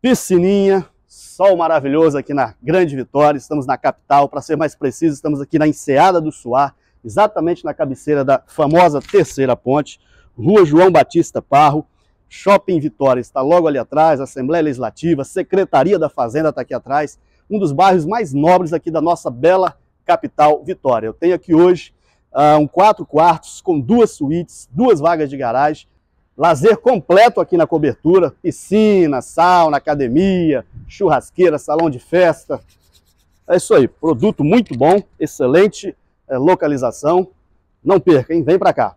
piscininha, sol maravilhoso aqui na Grande Vitória, estamos na capital, para ser mais preciso, estamos aqui na Enseada do Suar, exatamente na cabeceira da famosa Terceira Ponte, Rua João Batista Parro, Shopping Vitória está logo ali atrás, Assembleia Legislativa, Secretaria da Fazenda está aqui atrás, um dos bairros mais nobres aqui da nossa bela capital Vitória. Eu tenho aqui hoje uh, um quatro quartos com duas suítes, duas vagas de garagem, Lazer completo aqui na cobertura, piscina, sauna, academia, churrasqueira, salão de festa. É isso aí, produto muito bom, excelente é, localização. Não perca, hein? Vem para cá.